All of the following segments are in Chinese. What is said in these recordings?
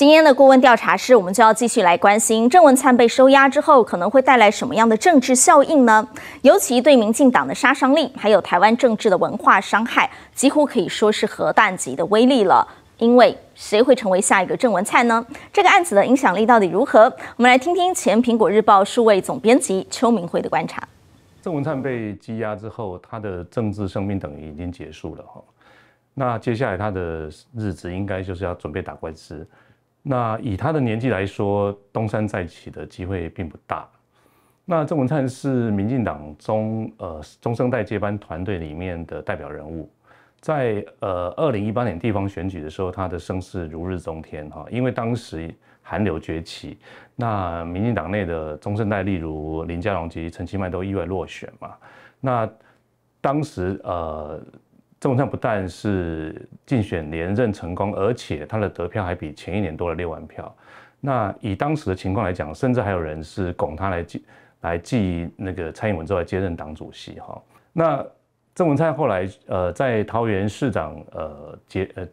今天的顾问调查室，我们就要继续来关心郑文灿被收押之后可能会带来什么样的政治效应呢？尤其对民进党的杀伤力，还有台湾政治的文化伤害，几乎可以说是核弹级的威力了。因为谁会成为下一个郑文灿呢？这个案子的影响力到底如何？我们来听听前苹果日报数位总编辑邱明辉的观察。郑文灿被羁押之后，他的政治生命等于已经结束了哈。那接下来他的日子应该就是要准备打官司。那以他的年纪来说，东山再起的机会并不大。那郑文灿是民进党中呃中生代接班团队里面的代表人物，在呃二零一八年地方选举的时候，他的声势如日中天哈，因为当时韩流崛起，那民进党内的中生代，例如林佳龙及陈其迈都意外落选嘛，那当时呃。郑文灿不但是竞选连任成功，而且他的得票还比前一年多了六万票。那以当时的情况来讲，甚至还有人是拱他来接来继那个蔡英文之后来接任党主席。哈，那郑文灿后来呃在桃园市长呃接呃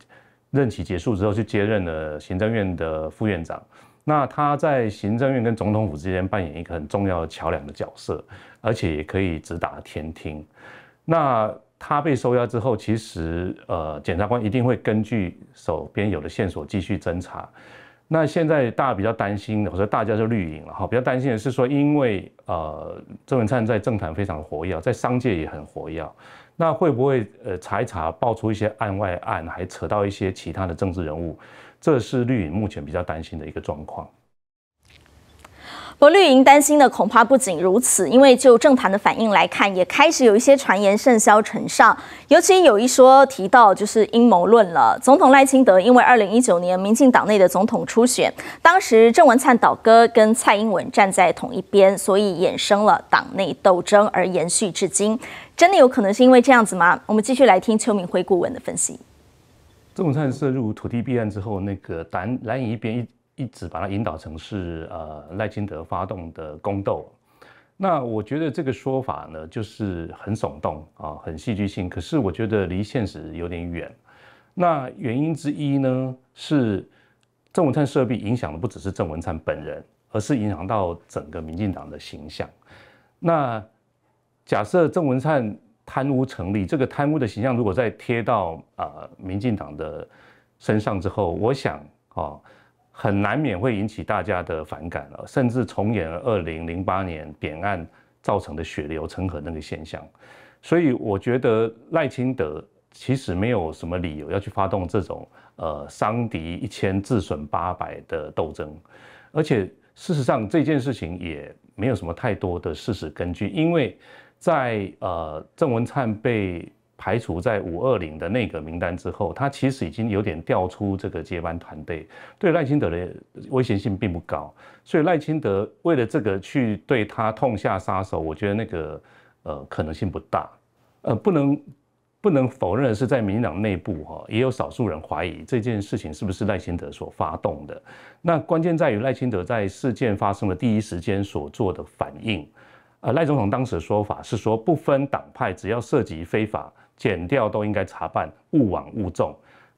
任期结束之后，去接任了行政院的副院长。那他在行政院跟总统府之间扮演一个很重要的桥梁的角色，而且也可以直达天听。那他被收押之后，其实呃，检察官一定会根据手边有的线索继续侦查。那现在大家比较担心的，我说大家就绿营了哈，比较担心的是说，因为呃，郑文灿在政坛非常活跃，在商界也很活跃，那会不会呃，查一查爆出一些案外案，还扯到一些其他的政治人物？这是绿营目前比较担心的一个状况。郭绿营担心的恐怕不仅如此，因为就政坛的反应来看，也开始有一些传言甚嚣尘上，尤其有一说提到就是阴谋论了。总统赖清德因为二零一九年民进党内的总统初选，当时郑文灿倒戈跟蔡英文站在同一边，所以衍生了党内斗争而延续至今。真的有可能是因为这样子吗？我们继续来听邱明辉顾问的分析。郑文灿涉入土地弊案之后，那个蓝蓝营一边一。一直把它引导成是呃赖清德发动的宫斗，那我觉得这个说法呢，就是很耸动啊，很戏剧性。可是我觉得离现实有点远。那原因之一呢，是郑文灿设弊影响的不只是郑文灿本人，而是影响到整个民进党的形象。那假设郑文灿贪污成立，这个贪污的形象如果再贴到啊民进党的身上之后，我想啊。很难免会引起大家的反感了，甚至重演二零零八年扁案造成的血流成河那个现象。所以我觉得赖清德其实没有什么理由要去发动这种呃伤敌一千自损八百的斗争，而且事实上这件事情也没有什么太多的事实根据，因为在呃郑文灿被。排除在五二零的那个名单之后，他其实已经有点调出这个接班团队，对赖清德的危险性并不高。所以赖清德为了这个去对他痛下杀手，我觉得那个呃可能性不大。呃，不能不能否认的是，在民进党内部哈也有少数人怀疑这件事情是不是赖清德所发动的。那关键在于赖清德在事件发生的第一时间所做的反应。呃，赖总统当时的说法是说不分党派，只要涉及非法。减掉都应该查办，勿枉勿纵，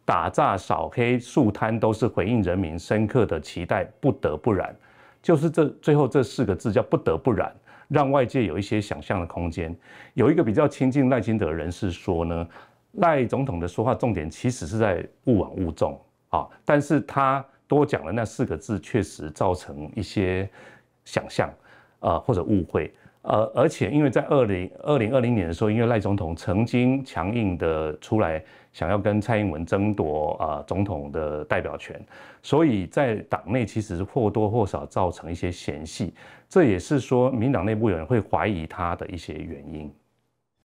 打诈扫黑树摊都是回应人民深刻的期待，不得不然。就是这最后这四个字叫不得不然，让外界有一些想象的空间。有一个比较亲近赖金德的人士说呢，赖总统的说话重点其实是在勿枉勿纵啊，但是他多讲了那四个字，确实造成一些想象啊或者误会。呃，而且因为在二零二零二零年的时候，因为赖总统曾经强硬的出来想要跟蔡英文争夺啊总统的代表权，所以在党内其实或多或少造成一些嫌隙，这也是说民党内部有人会怀疑他的一些原因。